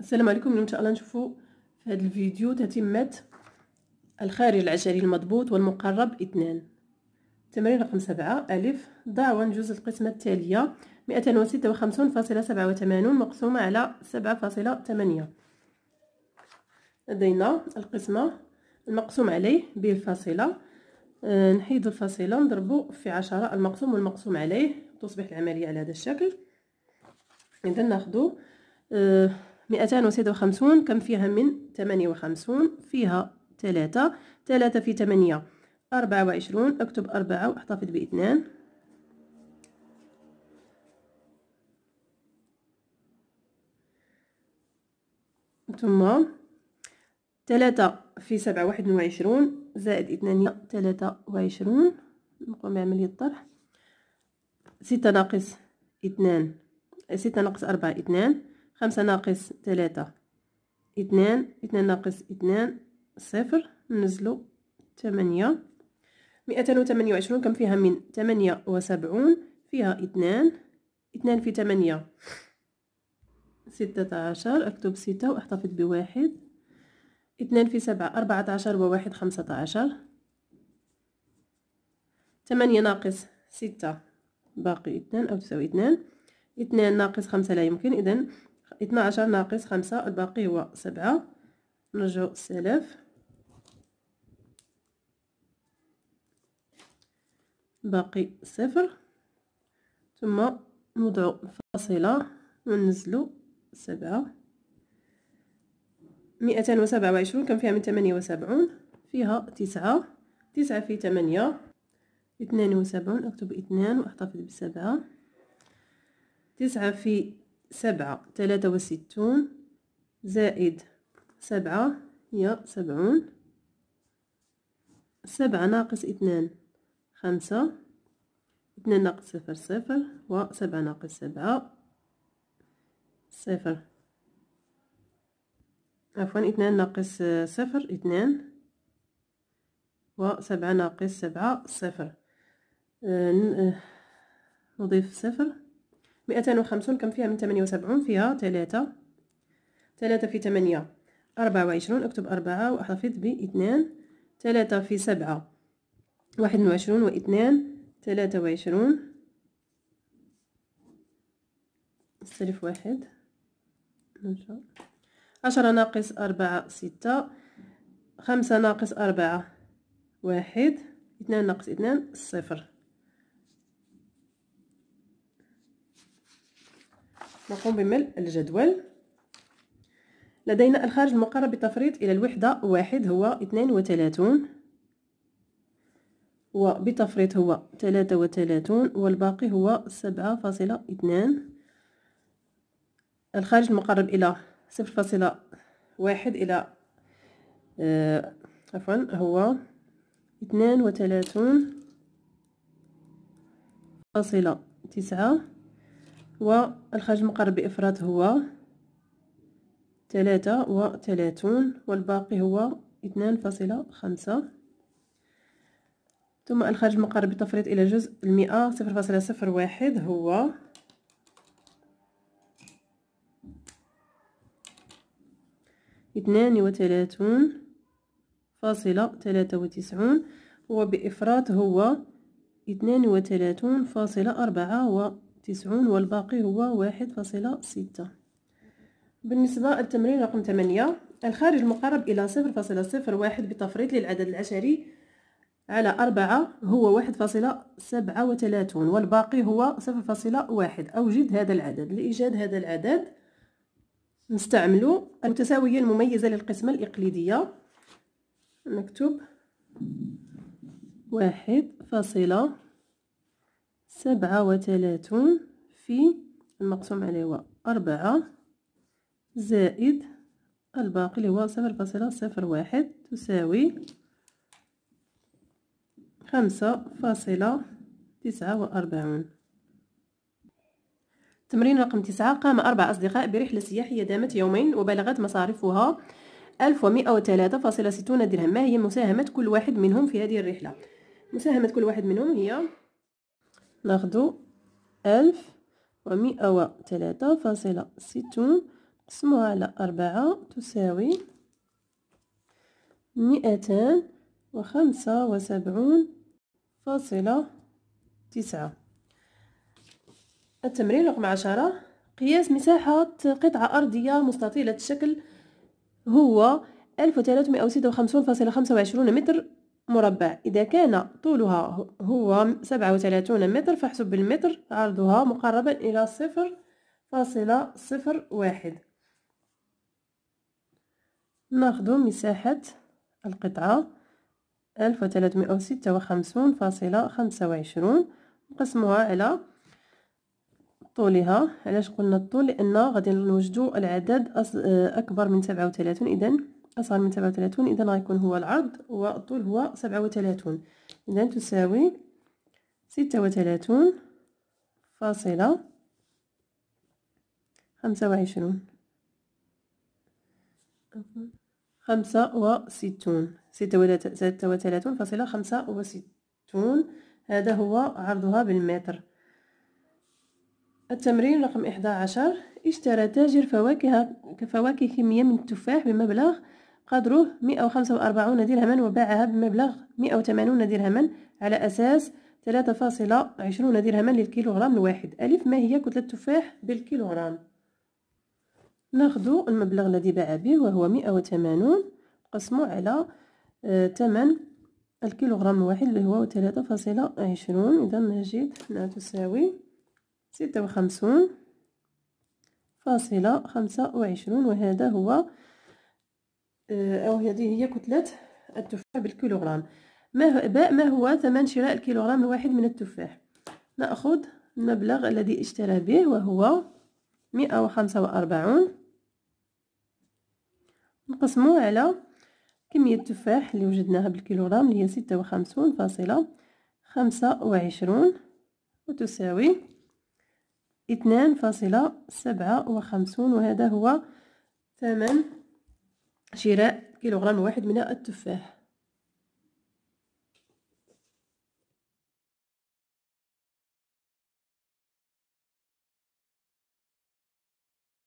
السلام عليكم اليوم ان شاء الله نشوفوا في هذا الفيديو تتمه الخارج العشري المضبوط والمقرب اثنان تمرين رقم سبعة ألف ضع ونجوز القسمة التالية مئتان وستة وخمسون فاصلة سبعة وثمانون مقسومة على سبعة فاصلة ثمانية لدينا القسمة المقسوم عليه بالفاصلة آه، نحيد الفاصلة نضربو في عشرة المقسوم والمقسوم عليه تصبح العملية على هذا الشكل إذا ناخدو آه، مئتان وستة وخمسون كم فيها من ثمانية وخمسون فيها ثلاثة ثلاثة في ثمانية أربعة وعشرون أكتب أربعة وأحتفظ باثنان ثم ثلاثة في سبعة واحد وعشرون زائد اثنان ثلاثة وعشرون نقوم بعملية الطرح ستة ناقص اثنان ستة ناقص أربعة اثنان خمسة ناقص تلاتة اثنان اثنان ناقص اثنان صفر نزلو تمانية مئتان وثمانية وعشرون كم فيها من تمانية وسبعون فيها اثنان اثنان في تمانية ستة عشر أكتب ستة وأحتفظ بواحد اثنان في سبعة أربعة عشر وواحد خمسة عشر تمانية ناقص ستة باقي اثنان أو تساوي اثنان اثنان ناقص خمسة لا يمكن إذن عشر ناقص خمسة الباقي هو سبعة نرجعو السلف باقي صفر ثم نوضعو فاصلة وننزلو سبعة مئتان وسبعة وعشرون كم فيها من ثمانية وسبعون فيها تسعة تسعة في ثمانية اثنان وسبعون اكتب اثنان واحتفظ بسبعة تسعة في سبعة ثلاثة وستون زائد سبعة هي سبعون سبعة ناقص اثنان خمسة اثنان ناقص صفر صفر وسبعة ناقص سبعة صفر عفوا اثنان ناقص صفر اثنان وسبعة ناقص سبعة صفر آه، آه، نضيف صفر مئتان وخمسون كم فيها من ثمانية وسبعون فيها ثلاثة ثلاثة في ثمانية أربعة وعشرون أكتب أربعة وأحتفظ باثنان ثلاثة في سبعة واحد وعشرون واثنان ثلاثة وعشرون نستلف واحد عشرة ناقص أربعة ستة خمسة ناقص أربعة واحد اثنان ناقص اثنان صفر نقوم بملء الجدول لدينا الخارج المقرب بالتفريط إلى الوحدة واحد هو اثنين وثلاثون وبتفريط هو ثلاثة وثلاثون والباقي هو سبعة فاصلة اثنان الخارج المقرب إلى صفر فاصلة واحد إلى آه عفوا هو اثنان وثلاثون فاصلة تسعة والخارج المقرب بإفراد هو ثلاثة وثلاثون والباقي هو اثنان فاصلة خمسة ثم الخارج المقرب بتفريط إلى جزء المئة صفر فاصلة صفر واحد هو اثنان وثلاثون فاصلة ثلاثة وتسعون وبإفراط هو اثنان وثلاثون فاصلة أربعة تسعون والباقي هو واحد فاصلة ستة بالنسبة للتمرين رقم ثمانية الخارج المقرب إلى صفر فاصلة صفر واحد بتفريط للعدد العشري على أربعة هو واحد فاصلة سبعة وثلاثون والباقي هو صفر فاصلة واحد أوجد هذا العدد لإيجاد هذا العدد نستعمل المتساوية المميزة للقسمة الإقليدية نكتب واحد فاصلة سبعة وثلاثون في المقسوم عليه هو أربعة زائد الباقي اللي هو صفر فاصلة صفر واحد تساوي خمسة فاصلة تسعة وأربعون تمرين رقم تسعة قام أربع أصدقاء برحلة سياحية دامت يومين وبلغت مصارفها ستون درهم ما هي مساهمة كل واحد منهم في هذه الرحلة مساهمة كل واحد منهم هي ناخدو ألف ومئة وثلاثة فاصلة ستون نقسموها على أربعة تساوي مئتان وخمسة وسبعون فاصلة تسعة التمرين رقم عشرة قياس مساحة قطعة أرضية مستطيلة الشكل هو ألف وثلاثمائة وستة وخمسون فاصلة خمسة وعشرون متر مربع إذا كان طولها هو سبعة وثلاثون متر فاحسب بالمتر عرضها مقربا إلى صفر فاصلة صفر واحد ناخذ مساحة القطعة ألف وثلاثمائة وستة وخمسون فاصلة خمسة وعشرون نقسموها على طولها علاش قلنا الطول لأن غادي نوجدو العدد أكبر من سبعة وثلاثون إذن أصغر من سبعة وثلاثون إذا غيكون هو العرض والطول هو سبعة وثلاثون إذا تساوي ستة وثلاثون فاصلة خمسة وعشرون خمسة وستون ستة وثلاثون فاصلة خمسة وستون هذا هو عرضها بالمتر التمرين رقم عشر اشترى تاجر فواكه فواكه كمية من التفاح بمبلغ قدره 145 درهما وباعها بمبلغ 180 درهما على أساس 3.20 درهما للكيلوغرام الواحد ألف ما هي كتلة التفاح بالكيلوغرام ناخذ المبلغ الذي باع به وهو 180 قسمه على آه، ثمن الكيلوغرام الواحد اللي هو 3.20 إذا نجد أنها تساوي 56.25 وهذا هو أو هذه هي كتلة التفاح بالكيلوغرام ما باء ما هو ثمن شراء الكيلوغرام الواحد من التفاح نأخذ المبلغ الذي اشترى به وهو مئة وخمسة وأربعون نقسمه على كمية التفاح اللي وجدناها بالكيلوغرام اللي هي ستة وخمسون فاصلة خمسة وعشرون وتساوي اثنان فاصلة سبعة وخمسون وهذا هو ثمن شراء كيلوغرام واحد من التفاح